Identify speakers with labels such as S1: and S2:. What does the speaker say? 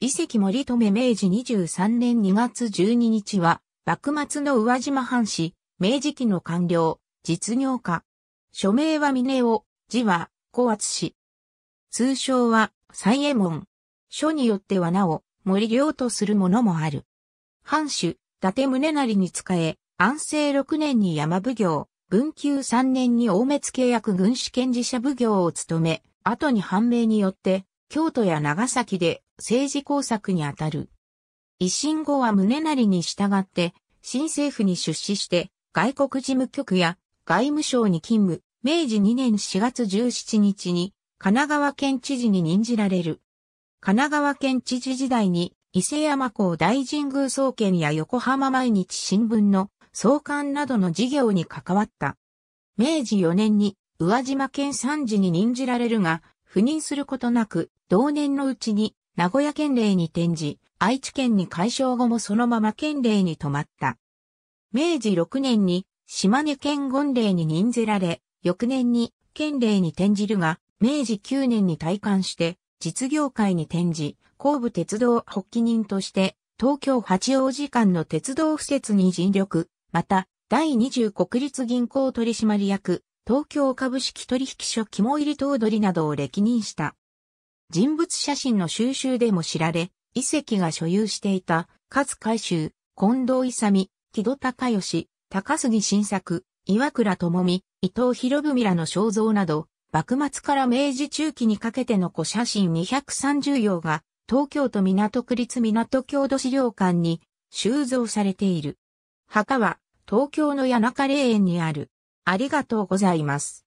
S1: 遺跡森留明治23年2月12日は、幕末の宇和島藩士、明治期の官僚、実業家。署名は峰尾、字は小厚氏。通称は、三右衛門。書によってはなお、森領とするものもある。藩主、伊達宗成に仕え、安政6年に山奉行、文久3年に大滅契約軍師権自社奉行を務め、後に判明によって、京都や長崎で政治工作にあたる。維新後は宗成に従って、新政府に出資して、外国事務局や外務省に勤務、明治2年4月17日に、神奈川県知事に任じられる。神奈川県知事時代に、伊勢山港大神宮総研や横浜毎日新聞の創刊などの事業に関わった。明治4年に宇和島県参事に任じられるが、赴任することなく、同年のうちに名古屋県令に転じ、愛知県に解消後もそのまま県令に止まった。明治6年に島根県権令に任ぜられ、翌年に県令に転じるが、明治9年に退官して実業界に転じ、後部鉄道発起人として東京八王子間の鉄道施設に尽力、また第20国立銀行取締役、東京株式取引所肝入り頭取などを歴任した。人物写真の収集でも知られ、遺跡が所有していた、勝海舟、近藤勇、木戸孝義、高杉晋作、岩倉智美、伊藤博文らの肖像など、幕末から明治中期にかけての古写真230葉が、東京都港区立港郷土資料館に収蔵されている。墓は、東京の谷中霊園にある。ありがとうございます。